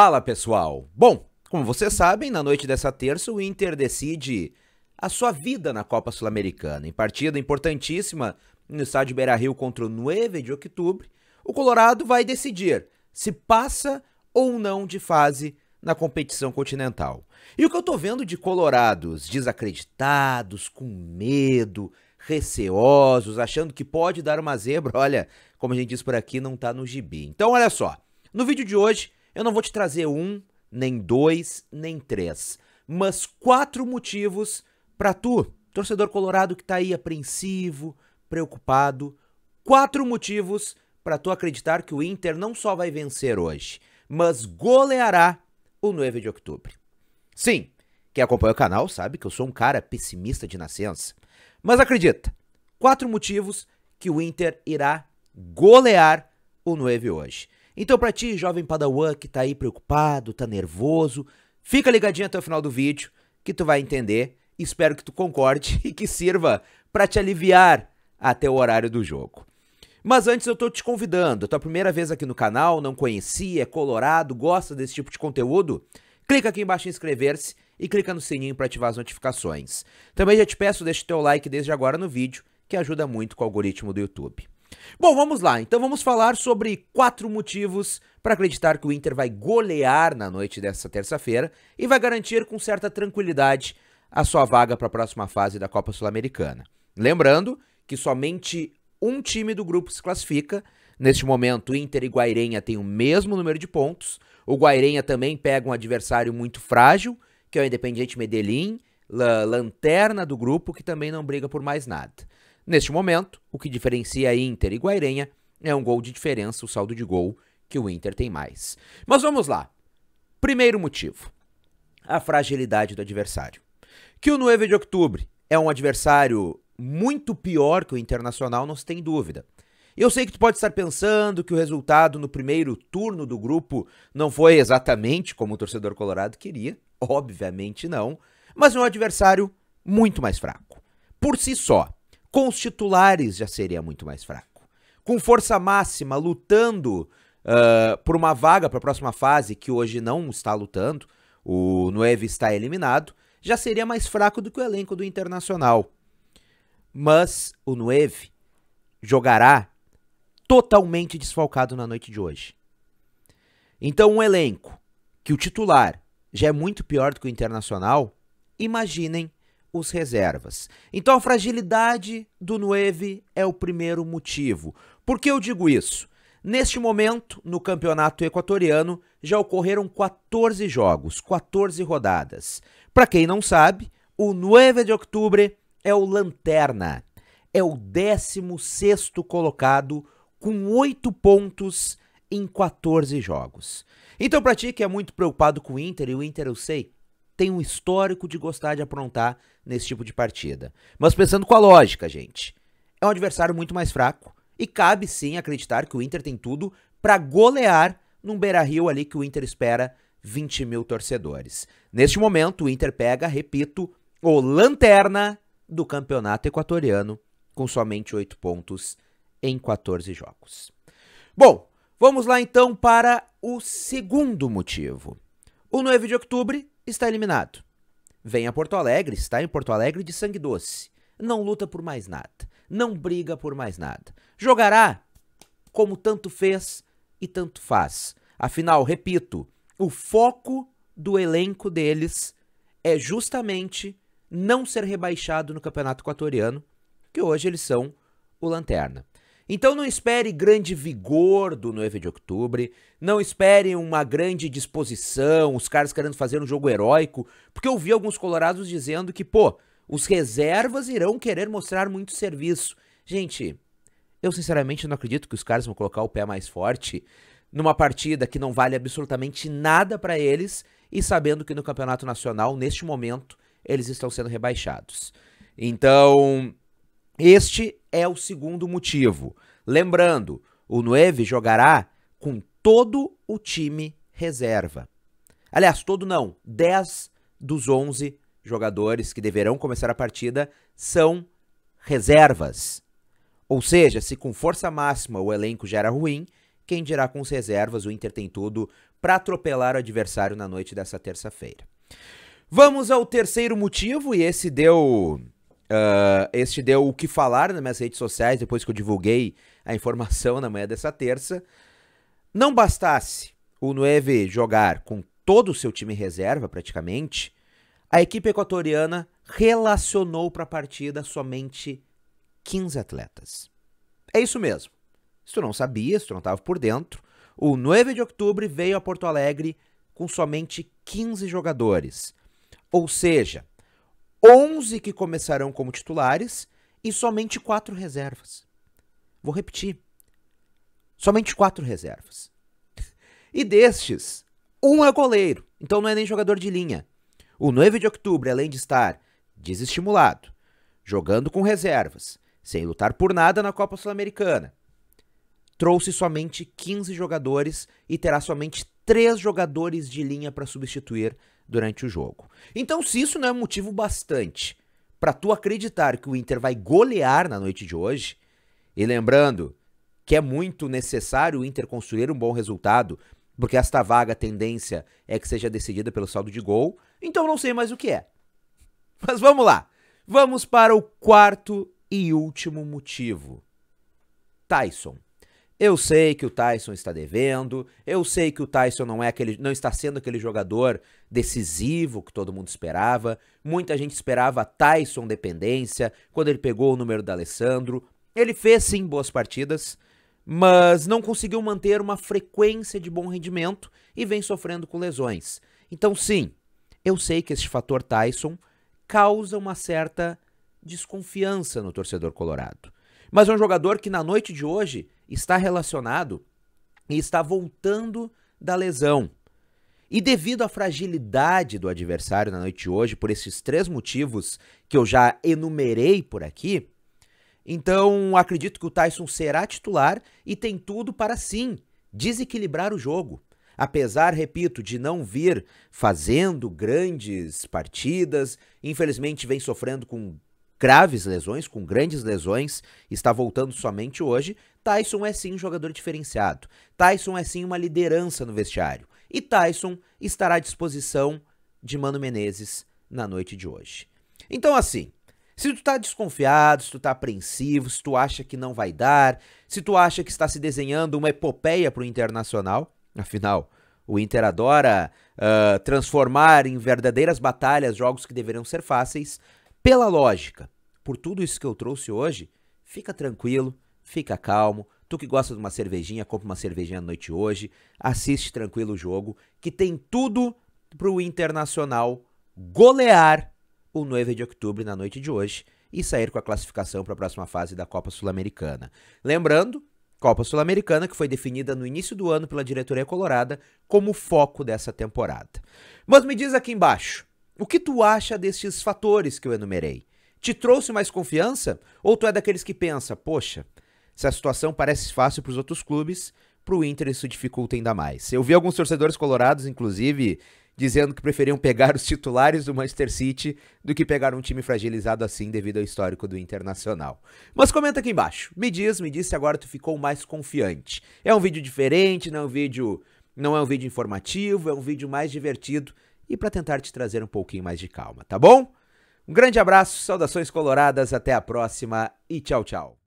Fala pessoal! Bom, como vocês sabem, na noite dessa terça o Inter decide a sua vida na Copa Sul-Americana. Em partida importantíssima no estádio Beira Rio contra o 9 de outubro, o Colorado vai decidir se passa ou não de fase na competição continental. E o que eu tô vendo de colorados desacreditados, com medo, receosos, achando que pode dar uma zebra, olha, como a gente diz por aqui, não tá no gibi. Então olha só, no vídeo de hoje eu não vou te trazer um, nem dois, nem três, mas quatro motivos para tu, torcedor colorado que tá aí apreensivo, preocupado, quatro motivos para tu acreditar que o Inter não só vai vencer hoje, mas goleará o 9 de outubro. Sim, quem acompanha o canal sabe que eu sou um cara pessimista de nascença, mas acredita, quatro motivos que o Inter irá golear o 9 hoje. Então, para ti, jovem padawan que tá aí preocupado, tá nervoso, fica ligadinho até o final do vídeo que tu vai entender. Espero que tu concorde e que sirva para te aliviar até o horário do jogo. Mas antes eu tô te convidando, tua primeira vez aqui no canal, não conhecia, é colorado, gosta desse tipo de conteúdo? Clica aqui embaixo em inscrever-se e clica no sininho para ativar as notificações. Também já te peço, deixa o teu like desde agora no vídeo, que ajuda muito com o algoritmo do YouTube. Bom, vamos lá. Então vamos falar sobre quatro motivos para acreditar que o Inter vai golear na noite desta terça-feira e vai garantir com certa tranquilidade a sua vaga para a próxima fase da Copa Sul-Americana. Lembrando que somente um time do grupo se classifica. Neste momento, Inter e Guairenha têm o mesmo número de pontos. O Guairenha também pega um adversário muito frágil, que é o Independiente Medellín, lanterna do grupo, que também não briga por mais nada. Neste momento, o que diferencia Inter e Guairenha é um gol de diferença, o saldo de gol que o Inter tem mais. Mas vamos lá. Primeiro motivo: a fragilidade do adversário. Que o 9 de outubro é um adversário muito pior que o Internacional, não se tem dúvida. Eu sei que tu pode estar pensando que o resultado no primeiro turno do grupo não foi exatamente como o torcedor colorado queria, obviamente não, mas é um adversário muito mais fraco. Por si só, com os titulares já seria muito mais fraco. Com força máxima, lutando uh, por uma vaga para a próxima fase, que hoje não está lutando, o Nueve está eliminado, já seria mais fraco do que o elenco do Internacional. Mas o Nueve jogará totalmente desfalcado na noite de hoje. Então, um elenco que o titular já é muito pior do que o Internacional, imaginem os reservas. Então a fragilidade do Nueve é o primeiro motivo. Por que eu digo isso? Neste momento, no campeonato equatoriano, já ocorreram 14 jogos, 14 rodadas. Para quem não sabe, o 9 de outubro é o Lanterna. É o 16 colocado com 8 pontos em 14 jogos. Então, para ti que é muito preocupado com o Inter, e o Inter eu sei, tem um histórico de gostar de aprontar nesse tipo de partida. Mas pensando com a lógica, gente, é um adversário muito mais fraco e cabe sim acreditar que o Inter tem tudo para golear num Beira-Rio ali que o Inter espera 20 mil torcedores. Neste momento, o Inter pega, repito, o lanterna do campeonato equatoriano com somente 8 pontos em 14 jogos. Bom, vamos lá então para o segundo motivo. O 9 de outubro está eliminado. Vem a Porto Alegre, está em Porto Alegre de sangue doce. Não luta por mais nada. Não briga por mais nada. Jogará como tanto fez e tanto faz. Afinal, repito, o foco do elenco deles é justamente não ser rebaixado no Campeonato Equatoriano, que hoje eles são o Lanterna. Então não espere grande vigor do 9 de outubro, não espere uma grande disposição, os caras querendo fazer um jogo heróico, porque eu vi alguns colorados dizendo que, pô, os reservas irão querer mostrar muito serviço. Gente, eu sinceramente não acredito que os caras vão colocar o pé mais forte numa partida que não vale absolutamente nada para eles e sabendo que no Campeonato Nacional, neste momento, eles estão sendo rebaixados. Então, este é o segundo motivo. Lembrando, o Nueve jogará com todo o time reserva. Aliás, todo não, 10 dos 11 jogadores que deverão começar a partida são reservas. Ou seja, se com força máxima o elenco já era ruim, quem dirá com as reservas o Inter tem tudo para atropelar o adversário na noite dessa terça-feira. Vamos ao terceiro motivo, e esse deu Uh, este deu o que falar nas minhas redes sociais depois que eu divulguei a informação na manhã dessa terça. Não bastasse o Nueve jogar com todo o seu time reserva, praticamente, a equipe equatoriana relacionou para a partida somente 15 atletas. É isso mesmo. Se tu não sabia, se tu não estava por dentro, o 9 de outubro veio a Porto Alegre com somente 15 jogadores. Ou seja, 11 que começarão como titulares e somente quatro reservas. Vou repetir. Somente quatro reservas. E destes, um é goleiro, então não é nem jogador de linha. O 9 de outubro, além de estar desestimulado, jogando com reservas, sem lutar por nada na Copa Sul-Americana, trouxe somente 15 jogadores e terá somente três jogadores de linha para substituir durante o jogo. Então, se isso não é motivo bastante para tu acreditar que o Inter vai golear na noite de hoje, e lembrando que é muito necessário o Inter construir um bom resultado, porque esta vaga a tendência é que seja decidida pelo saldo de gol, então não sei mais o que é. Mas vamos lá. Vamos para o quarto e último motivo. Tyson. Eu sei que o Tyson está devendo, eu sei que o Tyson não é aquele, não está sendo aquele jogador decisivo que todo mundo esperava. Muita gente esperava Tyson dependência quando ele pegou o número da Alessandro. Ele fez sim boas partidas, mas não conseguiu manter uma frequência de bom rendimento e vem sofrendo com lesões. Então sim, eu sei que esse fator Tyson causa uma certa desconfiança no torcedor colorado. Mas é um jogador que na noite de hoje está relacionado e está voltando da lesão. E devido à fragilidade do adversário na noite de hoje, por esses três motivos que eu já enumerei por aqui, então acredito que o Tyson será titular e tem tudo para sim desequilibrar o jogo. Apesar, repito, de não vir fazendo grandes partidas, infelizmente vem sofrendo com graves lesões, com grandes lesões, está voltando somente hoje. Tyson é sim um jogador diferenciado. Tyson é sim uma liderança no vestiário. E Tyson estará à disposição de Mano Menezes na noite de hoje. Então, assim, se tu tá desconfiado, se tu tá apreensivo, se tu acha que não vai dar, se tu acha que está se desenhando uma epopeia pro Internacional, afinal, o Inter adora uh, transformar em verdadeiras batalhas jogos que deveriam ser fáceis, pela lógica, por tudo isso que eu trouxe hoje, fica tranquilo, fica calmo. Tu que gosta de uma cervejinha, compra uma cervejinha à noite hoje, assiste tranquilo o jogo, que tem tudo pro Internacional golear o 9 de outubro na noite de hoje e sair com a classificação para a próxima fase da Copa Sul-Americana. Lembrando, Copa Sul-Americana que foi definida no início do ano pela diretoria colorada como foco dessa temporada. Mas me diz aqui embaixo, o que tu acha destes fatores que eu enumerei? Te trouxe mais confiança? Ou tu é daqueles que pensa, poxa, se a situação parece fácil para os outros clubes, para o Inter isso dificulta ainda mais. Eu vi alguns torcedores colorados, inclusive, dizendo que preferiam pegar os titulares do Manchester City do que pegar um time fragilizado assim devido ao histórico do Internacional. Mas comenta aqui embaixo. Me diz, me diz se agora tu ficou mais confiante. É um vídeo diferente, não é um vídeo, não é um vídeo informativo, é um vídeo mais divertido e para tentar te trazer um pouquinho mais de calma, tá bom? Um grande abraço, saudações coloradas, até a próxima e tchau, tchau.